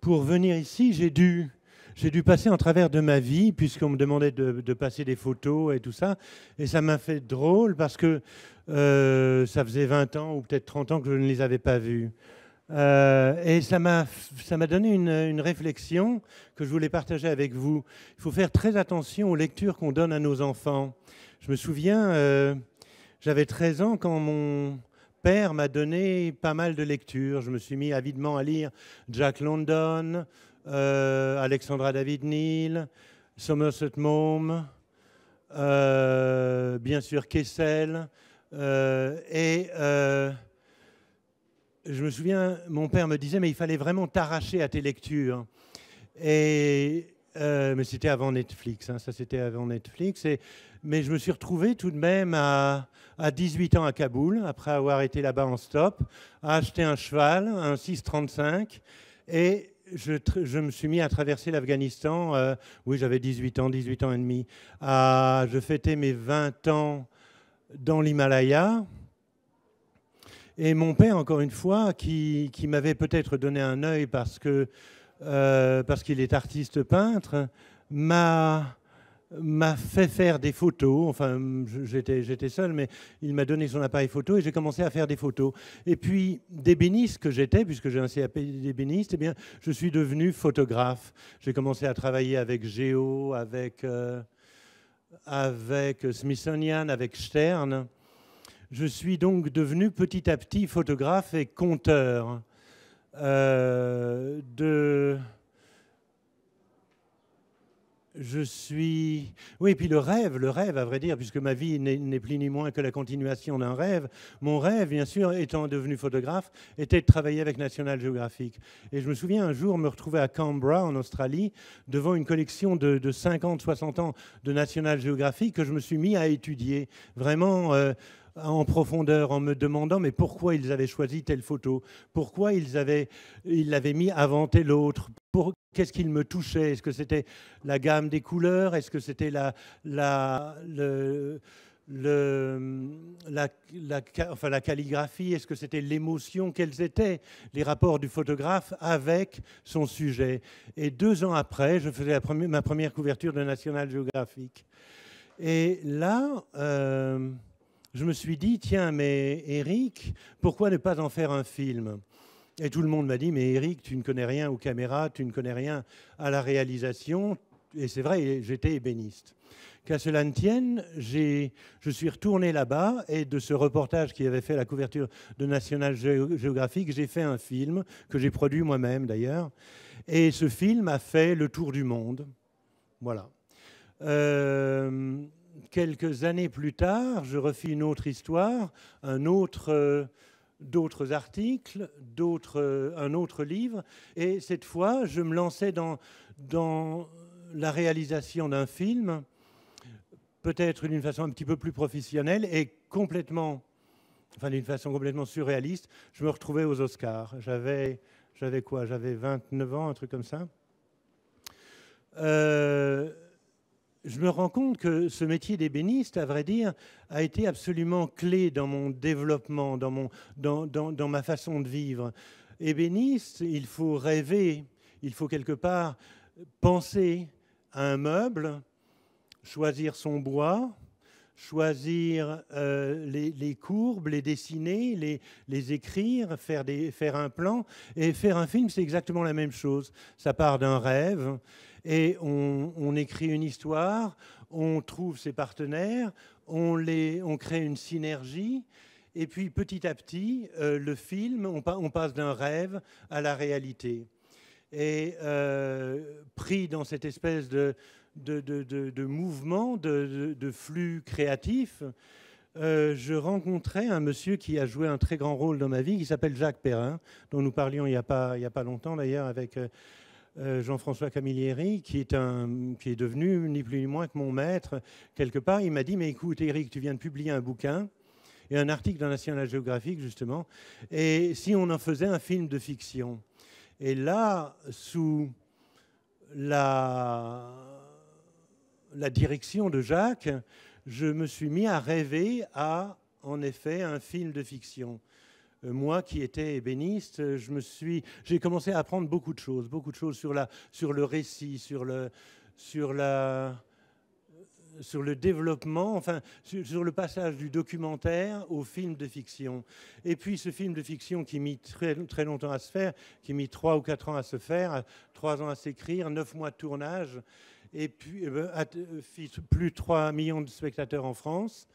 Pour venir ici, j'ai dû, j'ai dû passer en travers de ma vie, puisqu'on me demandait de, passer des photos et tout ça. Et ça m'a fait drôle parce que euh, ça faisait 20 ans ou peut-être 30 ans que je ne les avais pas vues. Euh, et ça m'a donné une, réflexion que je voulais partager avec vous. Il faut faire très attention aux lectures qu'on donne à nos enfants. Je me souviens, euh, j'avais 13 ans quand mon, père m'a donné pas mal de lectures. Je me suis mis avidement à lire Jack London, euh, Alexandra David Neal, Somerset Maugham, euh, bien sûr Kessel. Euh, et je me souviens, mon père me disait, mais il fallait vraiment t'arracher à tes lectures. Et euh, mais c'était avant Netflix, hein. ça c'était avant Netflix. Et, mais je me suis retrouvé tout de même à, 18 ans à Kaboul, après avoir été là-bas en stop, à acheter un cheval, un 635, et je, je, me suis mis à traverser l'Afghanistan. Euh, oui, j'avais 18 ans, 18 ans et demi. À, je fêtais mes 20 ans dans l'Himalaya. Et mon père, encore une fois, qui, qui m'avait peut-être donné un œil parce que euh, parce qu'il est artiste peintre, m'a m'a fait faire des photos, enfin j'étais seul, mais il m'a donné son appareil photo et j'ai commencé à faire des photos. Et puis d'ébéniste que j'étais, puisque j'ai un CAP d'ébéniste, et eh bien je suis devenu photographe. J'ai commencé à travailler avec Géo, avec, euh, avec Smithsonian, avec Stern. Je suis donc devenu petit à petit photographe et conteur. Euh, de... Je suis... Oui, et puis le rêve, le rêve, à vrai dire, puisque ma vie n'est plus ni moins que la continuation d'un rêve, mon rêve, bien sûr, étant devenu photographe, était de travailler avec National Geographic. Et je me souviens un jour me retrouver à Canberra, en Australie, devant une collection de, 50, 60 ans de National Geographic que je me suis mis à étudier. Vraiment... Euh, en profondeur en me demandant mais pourquoi ils avaient choisi telle photo, pourquoi ils avaient ils l'avaient mis avant telle autre, pour qu'est-ce qu'il me touchait, est-ce que c'était la gamme des couleurs, est-ce que c'était la la le, le, la, enfin, la calligraphie, est-ce que c'était l'émotion Quels étaient les rapports du photographe avec son sujet Et deux ans après, je faisais la première, ma première couverture de National Geographic. Et là, euh, je me suis dit, tiens, mais Eric, pourquoi ne pas en faire un film Et tout le monde m'a dit, mais Eric, tu ne connais rien aux caméras, tu ne connais rien à la réalisation. Et c'est vrai, j'étais ébéniste. Qu'à cela ne tienne, je suis retourné là-bas et de ce reportage qui avait fait la couverture de National Geographic, j'ai fait un film que j'ai produit moi-même d'ailleurs. Et ce film a fait le tour du monde. Voilà. Euh, quelques années plus tard, je refis une autre histoire, un autre euh, d'autres articles, d'autres, euh, un autre livre. Et cette fois, je me lançais dans, dans la réalisation d'un film, peut-être d'une façon un petit peu plus professionnelle et complètement, enfin d'une façon complètement surréaliste. Je me retrouvais aux Oscars. J'avais, j'avais quoi J'avais 29 ans, un truc comme ça. Euh, je me rends compte que ce métier d'ébéniste, à vrai dire, a été absolument clé dans mon développement, dans, mon, dans, ma façon de vivre. Ébéniste, il faut rêver, il faut quelque part penser à un meuble, choisir son bois, choisir euh, les, courbes, les dessiner, les, écrire, faire, un plan. Et faire un film, c'est exactement la même chose. Ça part d'un rêve et on, écrit une histoire, on trouve ses partenaires, on, crée une synergie. Et puis petit à petit, euh, le film, on, passe d'un rêve à la réalité. Et euh, pris dans cette espèce de, de, mouvements de, flux créatifs euh, je rencontrais un monsieur qui a joué un très grand rôle dans ma vie, qui s'appelle Jacques Perrin, dont nous parlions il n'y a, pas, a pas longtemps d'ailleurs avec euh, euh, Jean-François Camilleri, qui est, devenu ni plus ni moins que mon maître quelque part. Il m'a dit, mais écoute Eric, tu viens de publier un bouquin et un article dans la la géographique justement, et si on en faisait un film de fiction. Et là, sous la la direction de Jacques, je me suis mis à rêver à, en effet, un film de fiction. Euh, moi qui étais ébéniste, je me suis, j'ai commencé à apprendre beaucoup de choses, beaucoup de choses sur, la, sur le récit, sur, le, sur la, sur le développement, enfin sur, le passage du documentaire au film de fiction. Et puis ce film de fiction qui mit très, très longtemps à se faire, qui mit trois ou quatre ans à se faire, trois ans à s'écrire, neuf mois de tournage, et puis eh ben, plus de 3 millions de spectateurs en France,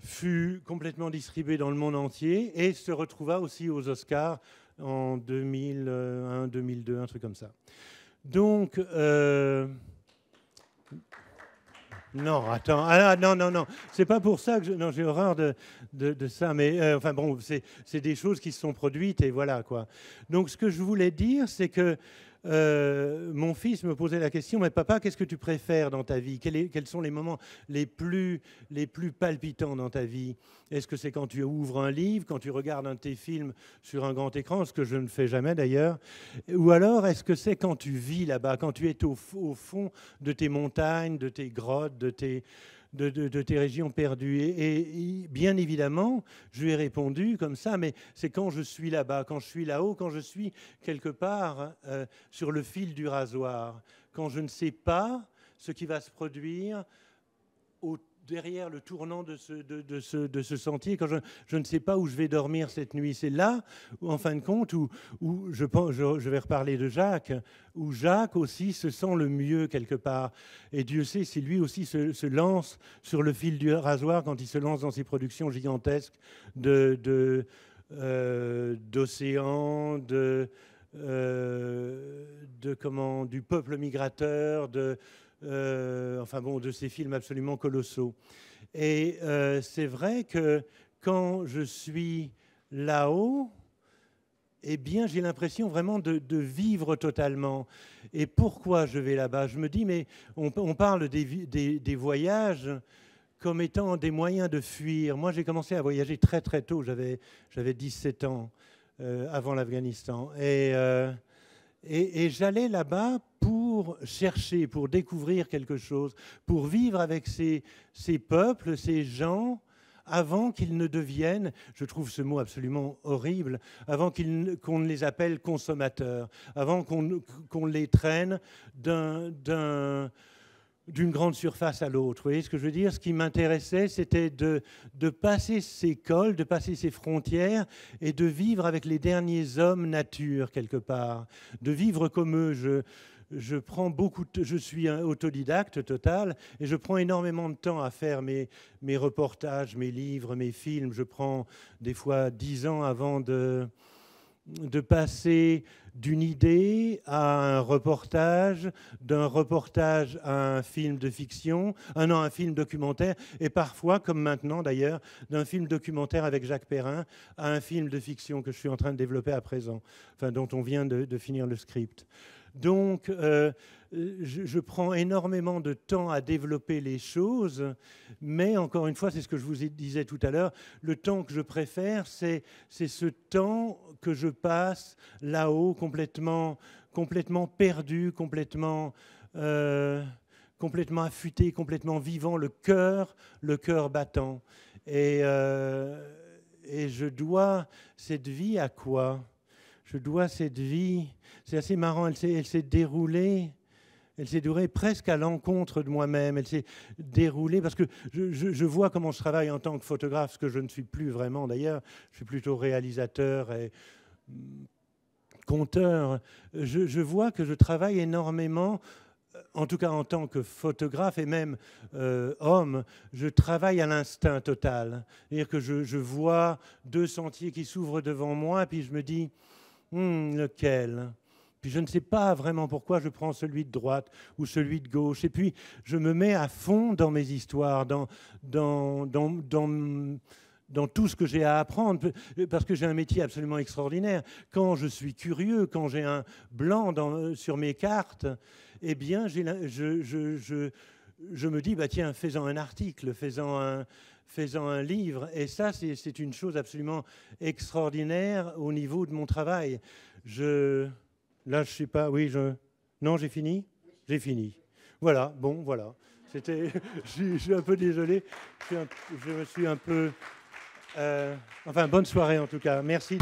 fut complètement distribué dans le monde entier et se retrouva aussi aux Oscars en 2001, 2002, euh, un truc comme ça. Donc euh, non, attends. Ah, non, non, non. C'est pas pour ça que j'ai horreur de, ça. Mais euh, enfin bon, c'est, c'est des choses qui se sont produites et voilà quoi. Donc ce que je voulais dire, c'est que euh, mon fils me posait la question, mais papa, qu'est-ce que tu préfères dans ta vie quels, sont les moments les plus, les plus palpitants dans ta vie Est-ce que c'est quand tu ouvres un livre, quand tu regardes un de tes films sur un grand écran, ce que je ne fais jamais d'ailleurs Ou alors, est-ce que c'est quand tu vis là-bas, quand tu es au, fond de tes montagnes, de tes grottes, de tes, de, tes régions perdues et, bien évidemment, je lui ai répondu comme ça, mais c'est quand je suis là-bas, quand je suis là-haut, quand je suis quelque part euh, sur le fil du rasoir, quand je ne sais pas ce qui va se produire au derrière le tournant de ce, sentier, quand je, ne sais pas où je vais dormir cette nuit. C'est là, en fin de compte, où, je, je, vais reparler de Jacques, où Jacques aussi se sent le mieux quelque part. Et Dieu sait si lui aussi se, lance sur le fil du rasoir quand il se lance dans ses productions gigantesques d'océans, de, euh, euh, de, comment, du peuple migrateur, de... Euh, enfin bon, de ces films absolument colossaux. Et euh, c'est vrai que quand je suis là-haut, eh bien, j'ai l'impression vraiment de, vivre totalement. Et pourquoi je vais là-bas Je me dis, mais on, on parle des, voyages comme étant des moyens de fuir. Moi, j'ai commencé à voyager très très tôt, j'avais 17 ans euh, avant l'Afghanistan. Et, et, et j'allais là-bas pour chercher, pour découvrir quelque chose, pour vivre avec ces, ces peuples, ces gens, avant qu'ils ne deviennent, je trouve ce mot absolument horrible, avant qu'on ne les appelle consommateurs, avant qu'on qu'on les traîne d'un d'une grande surface à l'autre. Vous voyez ce que je veux dire Ce qui m'intéressait, c'était de, de, passer ces cols, de passer ces frontières et de vivre avec les derniers hommes nature, quelque part, de vivre comme eux. Je, je prends beaucoup, je suis un autodidacte total et je prends énormément de temps à faire mes, mes reportages, mes livres, mes films. Je prends des fois dix ans avant de, de passer d'une idée à un reportage, d'un reportage à un film de fiction, un ah an un film documentaire, et parfois, comme maintenant d'ailleurs, d'un film documentaire avec Jacques Perrin à un film de fiction que je suis en train de développer à présent, enfin dont on vient de, de finir le script. Donc, euh, je, prends énormément de temps à développer les choses, mais encore une fois, c'est ce que je vous disais tout à l'heure, le temps que je préfère, c'est ce temps que je passe là-haut, complètement, perdu, euh, complètement... affûté, complètement vivant, le cœur, le cœur battant. Et, euh, et je dois cette vie à quoi je dois cette vie. C'est assez marrant, elle s'est déroulée. Elle s'est durée presque à l'encontre de moi-même. Elle s'est déroulée parce que je, vois comment je travaille en tant que photographe, ce que je ne suis plus vraiment d'ailleurs. Je suis plutôt réalisateur et mm, conteur. Je, vois que je travaille énormément, euh, en tout cas en tant que photographe et même euh, homme, je travaille à l'instinct total. C'est-à-dire que je, vois deux sentiers qui s'ouvrent devant moi, puis je me dis Hmm, lequel hein puis je ne sais pas vraiment pourquoi je prends celui de droite ou celui de gauche. Et puis je me mets à fond dans mes histoires, dans, tout ce que j'ai à apprendre, parce que j'ai un métier absolument extraordinaire. Quand je suis curieux, quand j'ai un blanc euh, sur mes cartes, eh bien, je, me dis, bah, tiens, faisant un article, faisant un, faisant un livre. Et ça, c'est une chose absolument extraordinaire au niveau de mon travail. Je, là, je sais pas. Oui, je. Non, j'ai fini. J'ai fini. Voilà. Bon, voilà. C'était. je, suis un peu désolé. Je, me suis un peu. Euh, enfin, bonne soirée en tout cas. Merci.